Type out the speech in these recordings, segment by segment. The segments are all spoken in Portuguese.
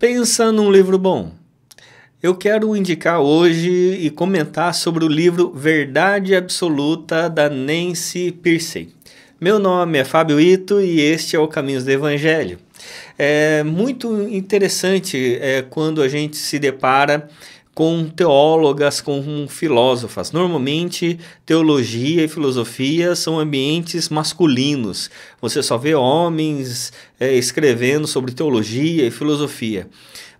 Pensa num livro bom. Eu quero indicar hoje e comentar sobre o livro Verdade Absoluta da Nancy Pierce. Meu nome é Fábio Ito e este é o Caminhos do Evangelho. É muito interessante é, quando a gente se depara com teólogas, com filósofas. Normalmente, teologia e filosofia são ambientes masculinos. Você só vê homens é, escrevendo sobre teologia e filosofia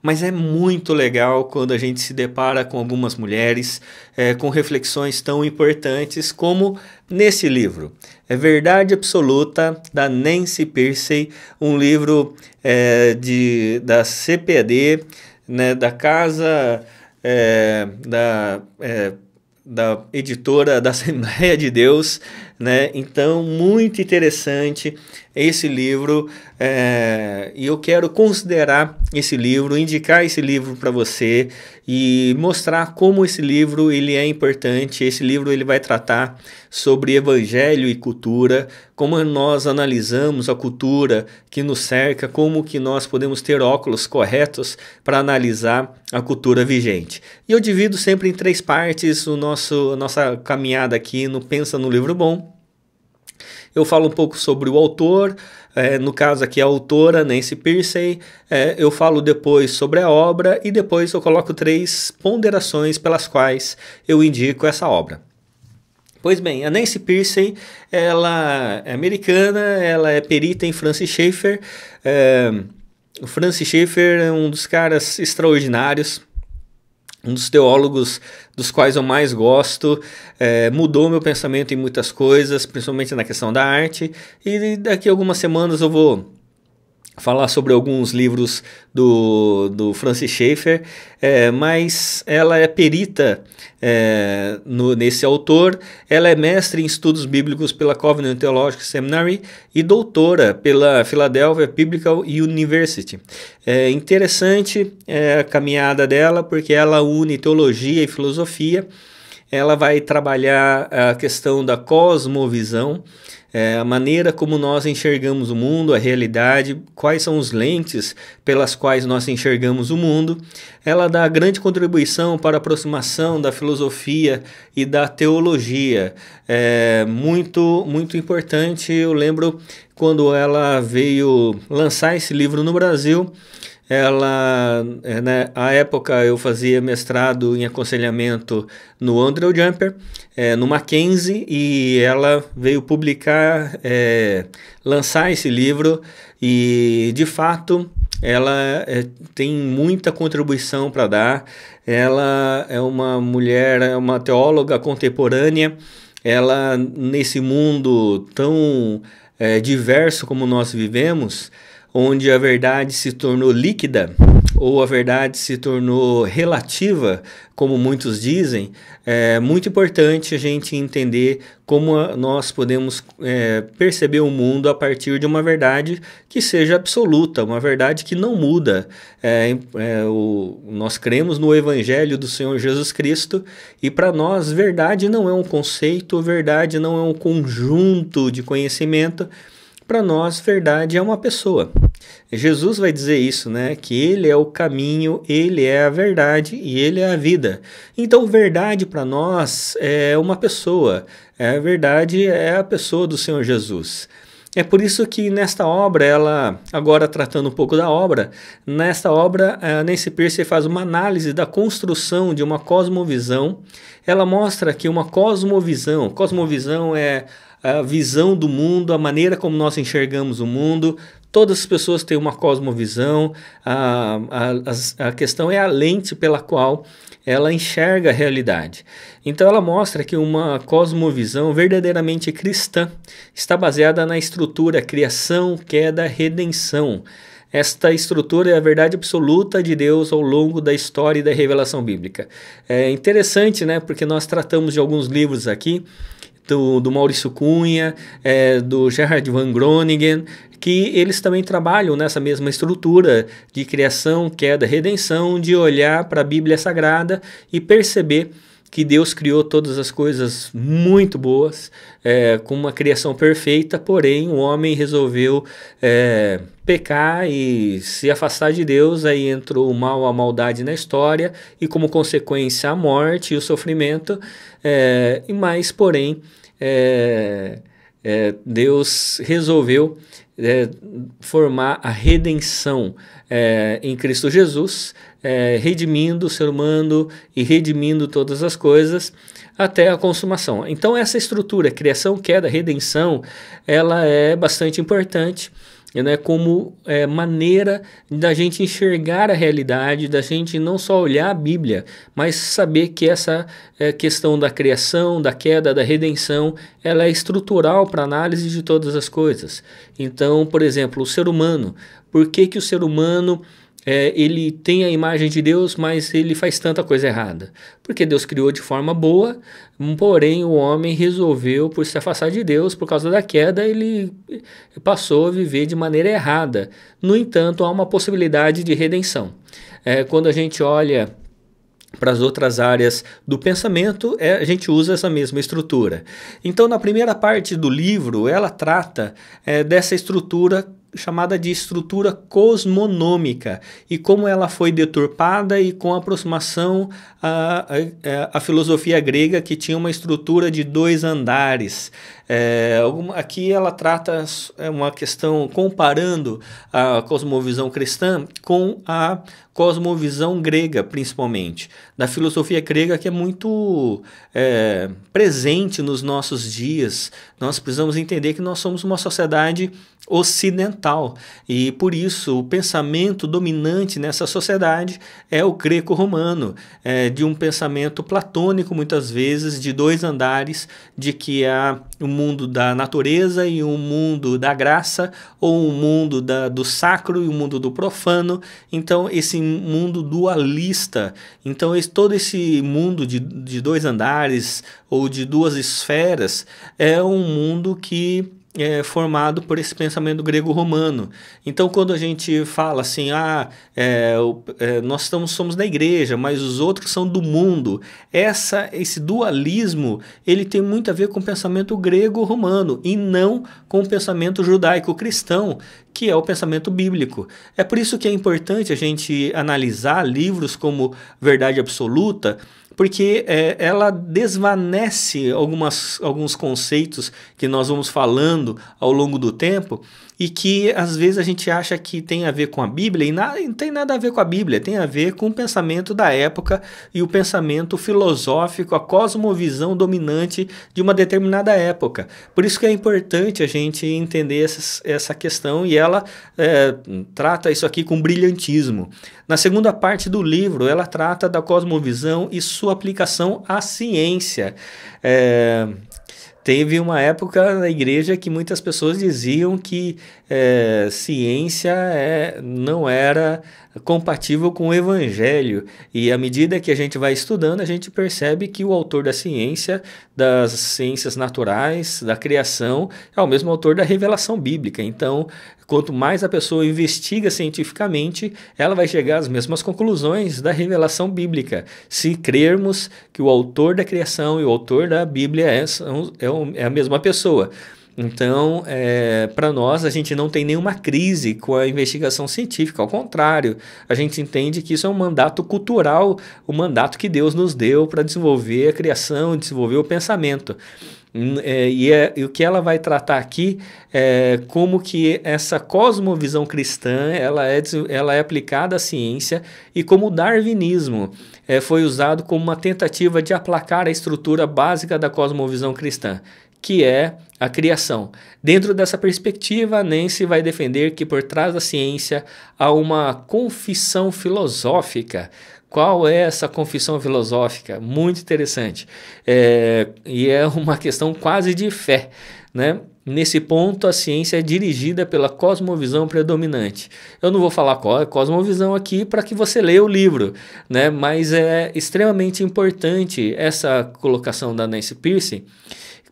mas é muito legal quando a gente se depara com algumas mulheres é, com reflexões tão importantes como nesse livro. É Verdade Absoluta, da Nancy Piercy, um livro é, de, da CPD, né, da Casa é, da, é, da editora da Assembleia de Deus, né? Então, muito interessante esse livro é, e eu quero considerar esse livro, indicar esse livro para você e mostrar como esse livro ele é importante. Esse livro ele vai tratar sobre evangelho e cultura, como nós analisamos a cultura que nos cerca, como que nós podemos ter óculos corretos para analisar a cultura vigente. E eu divido sempre em três partes o nosso a nossa caminhada aqui no Pensa no Livro Bom. Eu falo um pouco sobre o autor, é, no caso aqui, a autora Nancy Piercy. É, eu falo depois sobre a obra e depois eu coloco três ponderações pelas quais eu indico essa obra. Pois bem, a Nancy Piercy, ela é americana, ela é perita em Francis Schaeffer. É, o Francis Schaeffer é um dos caras extraordinários um dos teólogos dos quais eu mais gosto, é, mudou meu pensamento em muitas coisas, principalmente na questão da arte, e daqui a algumas semanas eu vou falar sobre alguns livros do, do Francis Schaeffer, é, mas ela é perita é, no, nesse autor, ela é mestre em estudos bíblicos pela Covenant Theological Seminary e doutora pela Philadelphia Biblical University. É interessante é, a caminhada dela, porque ela une teologia e filosofia, ela vai trabalhar a questão da cosmovisão, é, a maneira como nós enxergamos o mundo, a realidade, quais são os lentes pelas quais nós enxergamos o mundo. Ela dá grande contribuição para a aproximação da filosofia e da teologia. É muito, muito importante. Eu lembro quando ela veio lançar esse livro no Brasil, ela, eh, né, à época eu fazia mestrado em aconselhamento no Andrew Jumper, é, no Mackenzie, e ela veio publicar, é, lançar esse livro, e de fato ela é, tem muita contribuição para dar. Ela é uma mulher, é uma teóloga contemporânea, ela nesse mundo tão diverso como nós vivemos, onde a verdade se tornou líquida ou a verdade se tornou relativa, como muitos dizem, é muito importante a gente entender como nós podemos é, perceber o mundo a partir de uma verdade que seja absoluta, uma verdade que não muda. É, é, o, nós cremos no Evangelho do Senhor Jesus Cristo e para nós, verdade não é um conceito, verdade não é um conjunto de conhecimento para nós, verdade é uma pessoa. Jesus vai dizer isso, né? Que ele é o caminho, ele é a verdade e ele é a vida. Então, verdade para nós é uma pessoa. É a verdade é a pessoa do Senhor Jesus. É por isso que nesta obra, ela agora tratando um pouco da obra, nesta obra a Nancy Pierce faz uma análise da construção de uma cosmovisão. Ela mostra que uma cosmovisão, cosmovisão é a visão do mundo, a maneira como nós enxergamos o mundo. Todas as pessoas têm uma cosmovisão, a, a, a questão é a lente pela qual ela enxerga a realidade. Então ela mostra que uma cosmovisão verdadeiramente cristã está baseada na estrutura criação, queda, redenção. Esta estrutura é a verdade absoluta de Deus ao longo da história e da revelação bíblica. É interessante, né? Porque nós tratamos de alguns livros aqui do, do Maurício Cunha, é, do Gerhard van Groningen, que eles também trabalham nessa mesma estrutura de criação, queda, redenção, de olhar para a Bíblia Sagrada e perceber que Deus criou todas as coisas muito boas, é, com uma criação perfeita, porém o homem resolveu é, pecar e se afastar de Deus, aí entrou o mal, a maldade na história, e como consequência a morte e o sofrimento, é, e mais, porém, é, é, Deus resolveu é, formar a redenção é, em Cristo Jesus, é, redimindo o ser humano e redimindo todas as coisas até a consumação. Então, essa estrutura, criação, queda, redenção, ela é bastante importante né, como é, maneira da gente enxergar a realidade, da gente não só olhar a Bíblia, mas saber que essa é, questão da criação, da queda, da redenção, ela é estrutural para análise de todas as coisas. Então, por exemplo, o ser humano. Por que, que o ser humano é, ele tem a imagem de Deus, mas ele faz tanta coisa errada. Porque Deus criou de forma boa, porém o homem resolveu, por se afastar de Deus, por causa da queda, ele passou a viver de maneira errada. No entanto, há uma possibilidade de redenção. É, quando a gente olha para as outras áreas do pensamento, é, a gente usa essa mesma estrutura. Então, na primeira parte do livro, ela trata é, dessa estrutura chamada de estrutura cosmonômica e como ela foi deturpada e com aproximação à, à, à filosofia grega que tinha uma estrutura de dois andares. É, aqui ela trata é, uma questão comparando a cosmovisão cristã com a cosmovisão grega, principalmente, da filosofia grega que é muito é, presente nos nossos dias. Nós precisamos entender que nós somos uma sociedade ocidental. E por isso o pensamento dominante nessa sociedade é o greco-romano, é, de um pensamento platônico, muitas vezes, de dois andares, de que há um mundo da natureza e um mundo da graça, ou um mundo da, do sacro e um mundo do profano. Então, esse mundo dualista. Então, esse, todo esse mundo de, de dois andares ou de duas esferas é um mundo que é, formado por esse pensamento grego-romano. Então, quando a gente fala assim, ah, é, é, nós estamos, somos da igreja, mas os outros são do mundo, essa, esse dualismo ele tem muito a ver com o pensamento grego-romano e não com o pensamento judaico-cristão, que é o pensamento bíblico. É por isso que é importante a gente analisar livros como Verdade Absoluta porque é, ela desvanece algumas, alguns conceitos que nós vamos falando ao longo do tempo e que às vezes a gente acha que tem a ver com a Bíblia e nada, não tem nada a ver com a Bíblia, tem a ver com o pensamento da época e o pensamento filosófico, a cosmovisão dominante de uma determinada época. Por isso que é importante a gente entender essas, essa questão e ela é, trata isso aqui com brilhantismo. Na segunda parte do livro, ela trata da cosmovisão e sua aplicação à ciência. É, Teve uma época na igreja que muitas pessoas diziam que é, ciência é, não era compatível com o evangelho. E à medida que a gente vai estudando, a gente percebe que o autor da ciência, das ciências naturais, da criação, é o mesmo autor da revelação bíblica. Então, quanto mais a pessoa investiga cientificamente, ela vai chegar às mesmas conclusões da revelação bíblica. Se crermos que o autor da criação e o autor da Bíblia é, é, é a mesma pessoa. Então, é, eh, para nós, a gente não tem nenhuma crise com a investigação científica, ao contrário, a gente entende que isso é um mandato cultural, o mandato que Deus nos deu para desenvolver a criação, desenvolver o pensamento. É, e, é, e, o que ela vai tratar aqui é como que essa cosmovisão cristã ela é, ela é aplicada à ciência e como o darwinismo é, foi usado como uma tentativa de aplacar a estrutura básica da cosmovisão cristã que é a criação. Dentro dessa perspectiva, Nancy vai defender que por trás da ciência há uma confissão filosófica. Qual é essa confissão filosófica? Muito interessante. É, e é uma questão quase de fé. Né? Nesse ponto, a ciência é dirigida pela cosmovisão predominante. Eu não vou falar qual é a cosmovisão aqui para que você leia o livro, né? mas é extremamente importante essa colocação da Nancy Pierce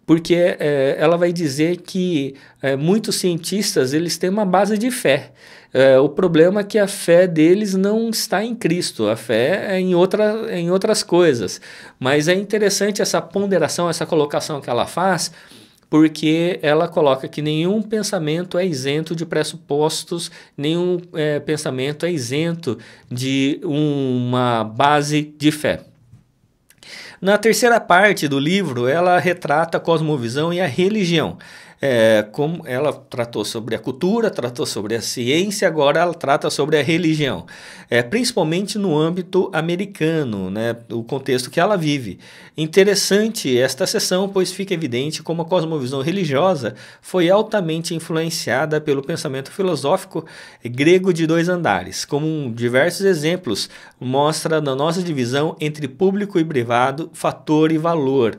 porque é, ela vai dizer que é, muitos cientistas eles têm uma base de fé. É, o problema é que a fé deles não está em Cristo, a fé é em, outra, em outras coisas. Mas é interessante essa ponderação, essa colocação que ela faz, porque ela coloca que nenhum pensamento é isento de pressupostos, nenhum é, pensamento é isento de uma base de fé. Na terceira parte do livro, ela retrata a cosmovisão e a religião é, como ela tratou sobre a cultura, tratou sobre a ciência, agora ela trata sobre a religião, é, principalmente no âmbito americano, né, o contexto que ela vive. Interessante esta sessão, pois fica evidente como a cosmovisão religiosa foi altamente influenciada pelo pensamento filosófico grego de dois andares, como diversos exemplos mostra na nossa divisão entre público e privado, fator e valor.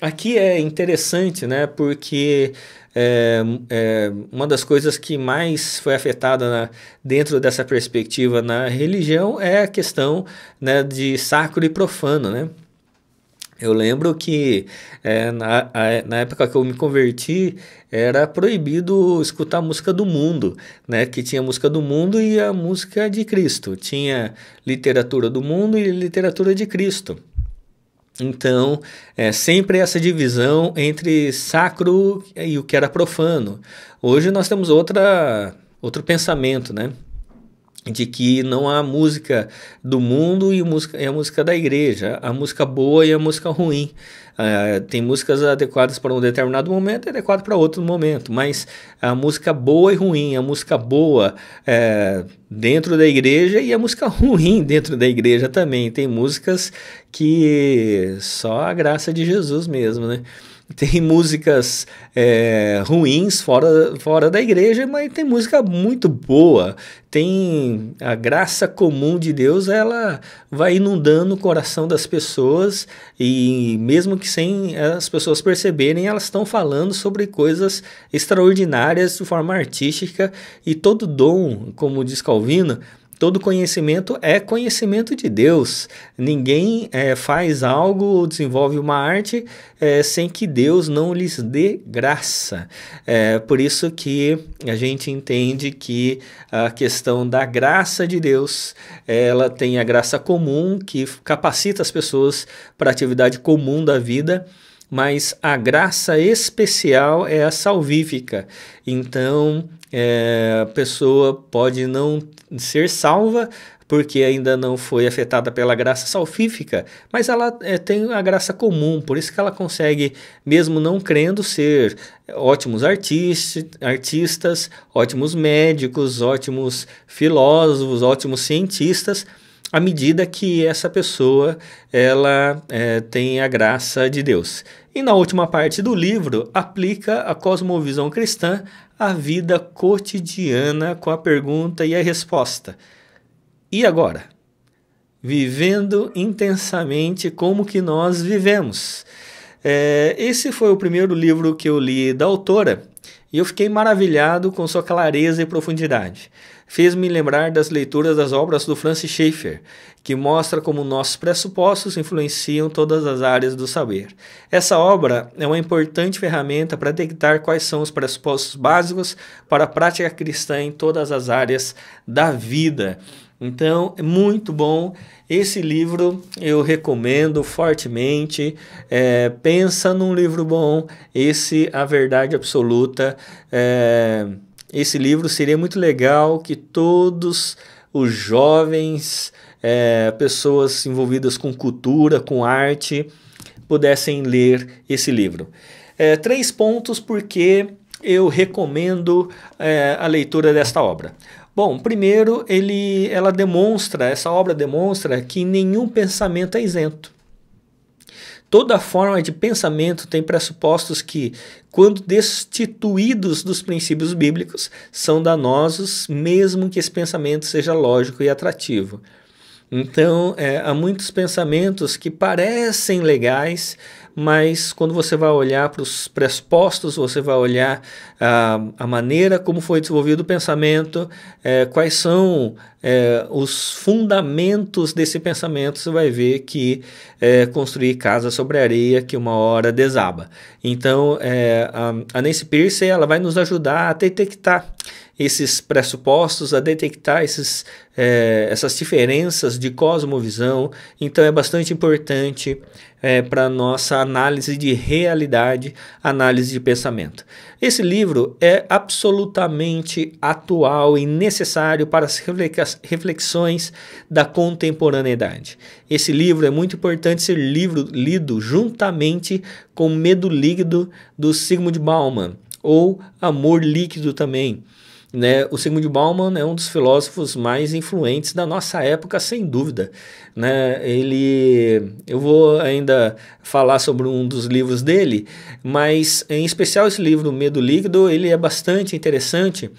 Aqui é interessante, né? Porque é, é, uma das coisas que mais foi afetada na, dentro dessa perspectiva na religião é a questão né, de sacro e profano, né? Eu lembro que é, na, na, época que eu me converti era proibido escutar música do mundo, né? Que tinha música do mundo e a música de Cristo, tinha literatura do mundo e literatura de Cristo. Então, é sempre essa divisão entre sacro e o que era profano. Hoje nós temos outra, outro pensamento, né? De que não há música do mundo e música, é a música da igreja, a música boa e a música ruim. Uh, tem músicas adequadas para um determinado momento e adequadas para outro momento, mas a música boa e ruim, a música boa é, dentro da igreja e a música ruim dentro da igreja também. Tem músicas que só a graça de Jesus mesmo, né? tem músicas é, ruins fora, fora da igreja, mas tem música muito boa. Tem a graça comum de Deus, ela vai inundando o coração das pessoas e mesmo que que sem eh, as pessoas perceberem, elas estão falando sobre coisas extraordinárias de forma artística e todo dom, como diz Calvino, todo conhecimento é conhecimento de Deus. Ninguém é, faz algo ou desenvolve uma arte é, sem que Deus não lhes dê graça. É por isso que a gente entende que a questão da graça de Deus, ela tem a graça comum que capacita as pessoas para a atividade comum da vida mas a graça especial é a salvífica. Então, é, a pessoa pode não ser salva porque ainda não foi afetada pela graça salvífica, mas ela é, tem a graça comum, por isso que ela consegue, mesmo não crendo, ser ótimos artista, artistas, ótimos médicos, ótimos filósofos, ótimos cientistas, à medida que essa pessoa ela é, tem a graça de Deus. E na última parte do livro, aplica a cosmovisão cristã à vida cotidiana com a pergunta e a resposta. E agora? Vivendo intensamente como que nós vivemos. É, esse foi o primeiro livro que eu li da autora e eu fiquei maravilhado com sua clareza e profundidade fez-me lembrar das leituras das obras do Francis Schaeffer, que mostra como nossos pressupostos influenciam todas as áreas do saber. Essa obra é uma importante ferramenta para detectar quais são os pressupostos básicos para a prática cristã em todas as áreas da vida. Então, é muito bom. Esse livro eu recomendo fortemente. É, pensa num livro bom. Esse, A Verdade Absoluta. É esse livro seria muito legal que todos os jovens, é, pessoas envolvidas com cultura, com arte, pudessem ler esse livro. É, três pontos porque eu recomendo é, a leitura desta obra. Bom, primeiro, ele, ela demonstra, essa obra demonstra que nenhum pensamento é isento. Toda forma de pensamento tem pressupostos que, quando destituídos dos princípios bíblicos, são danosos, mesmo que esse pensamento seja lógico e atrativo. Então, é, há muitos pensamentos que parecem legais, mas quando você vai olhar para os pressupostos, você vai olhar a, ah, a maneira como foi desenvolvido o pensamento, é, quais são é, os fundamentos desse pensamento, você vai ver que é, construir casa sobre areia que uma hora desaba. Então, a, a Nancy Pierce ela vai nos ajudar a detectar esses pressupostos, a detectar esses, essas diferenças de cosmovisão. Então, é bastante importante é, para nossa análise de realidade, análise de pensamento. Esse livro é absolutamente atual e necessário para as reflexões da contemporaneidade. Esse livro é muito importante ser livro, lido juntamente com Medo Líquido do Sigmund Bauman ou Amor Líquido também. Né? O Sigmund Bauman é um dos filósofos mais influentes da nossa época, sem dúvida. Né? Ele, eu vou ainda falar sobre um dos livros dele, mas em especial esse livro Medo Líquido, ele é bastante interessante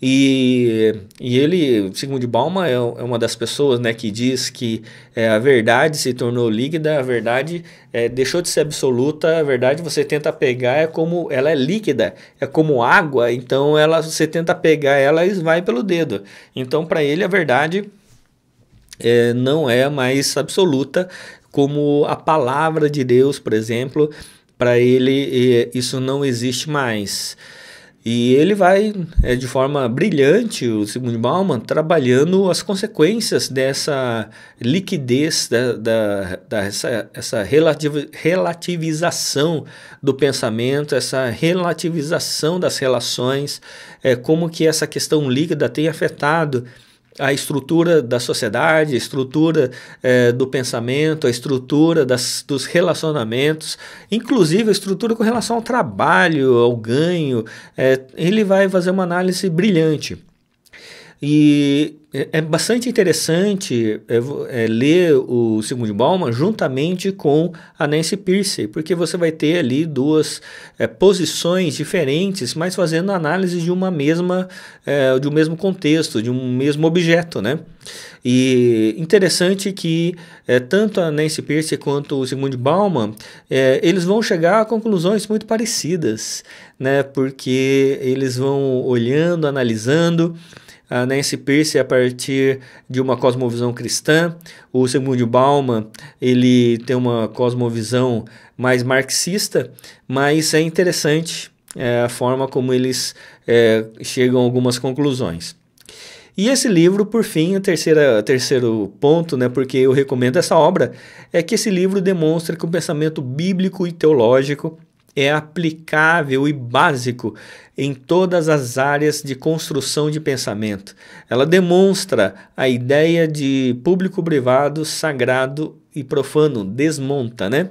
e, e ele, Sigmund Balma é, é, uma das pessoas né, que diz que é, a verdade se tornou líquida, a verdade é, deixou de ser absoluta, a verdade você tenta pegar, é como ela é líquida, é como água, então ela você tenta pegar ela e vai pelo dedo. Então, para ele, a verdade é, não é mais absoluta, como a palavra de Deus, por exemplo, para ele isso não existe mais. E ele vai, é, de forma brilhante, o Sigmund Bauman, trabalhando as consequências dessa liquidez, da, da, da essa, essa relativização do pensamento, essa relativização das relações, é, como que essa questão líquida tem afetado a estrutura da sociedade, a estrutura eh, do pensamento, a estrutura das, dos relacionamentos, inclusive a estrutura com relação ao trabalho, ao ganho, eh, ele vai fazer uma análise brilhante. E é, é bastante interessante é, é, ler o Sigmund Bauman juntamente com a Nancy Pierce, porque você vai ter ali duas é, posições diferentes, mas fazendo análise de uma mesma, é, de um mesmo contexto, de um mesmo objeto, né? E interessante que é, tanto a Nancy Pierce quanto o Sigmund Bauman, eles vão chegar a conclusões muito parecidas, né? Porque eles vão olhando, analisando a ah, Nancy Pierce a partir de uma cosmovisão cristã. O Sigmund Bauman ele tem uma cosmovisão mais marxista, mas é interessante é, a forma como eles é, chegam a algumas conclusões. E esse livro, por fim, o terceira, terceiro ponto, né, porque eu recomendo essa obra, é que esse livro demonstra que o pensamento bíblico e teológico é aplicável e básico em todas as áreas de construção de pensamento. Ela demonstra a ideia de público-privado, sagrado e profano, desmonta, né?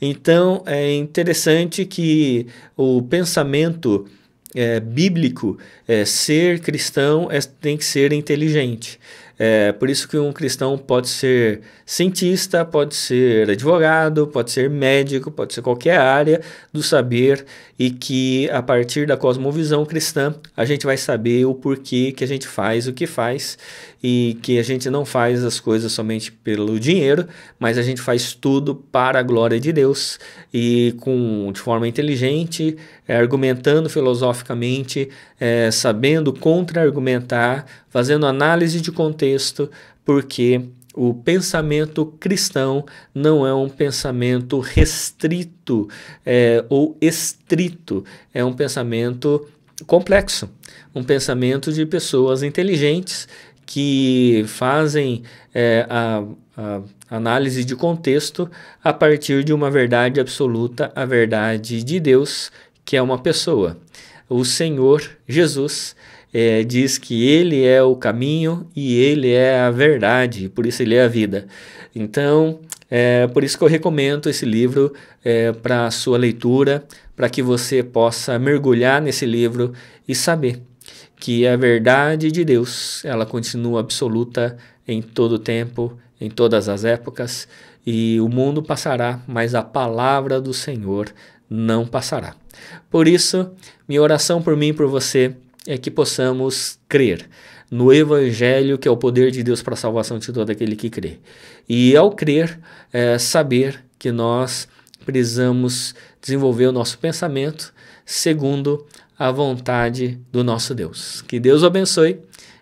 Então é interessante que o pensamento é, bíblico, é, ser cristão, é, tem que ser inteligente. É por isso que um cristão pode ser cientista, pode ser advogado, pode ser médico, pode ser qualquer área do saber e que a partir da cosmovisão cristã a gente vai saber o porquê que a gente faz o que faz e que a gente não faz as coisas somente pelo dinheiro, mas a gente faz tudo para a glória de Deus e com de forma inteligente, é, argumentando filosoficamente, é, sabendo contra-argumentar, fazendo análise de contexto, porque o pensamento cristão não é um pensamento restrito é, ou estrito, é um pensamento complexo, um pensamento de pessoas inteligentes que fazem é, a, a análise de contexto a partir de uma verdade absoluta, a verdade de Deus, que é uma pessoa. O Senhor Jesus é, diz que ele é o caminho e ele é a verdade, por isso ele é a vida. Então, é por isso que eu recomendo esse livro é, para sua leitura, para que você possa mergulhar nesse livro e saber que é a verdade de Deus, ela continua absoluta em todo o tempo, em todas as épocas, e o mundo passará, mas a palavra do Senhor não passará. Por isso, minha oração por mim e por você é que possamos crer no Evangelho, que é o poder de Deus para a salvação de todo aquele que crê. E ao crer, é, saber que nós precisamos desenvolver o nosso pensamento segundo a vontade do nosso Deus. Que Deus o abençoe,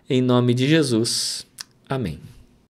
em nome de Jesus. Amém.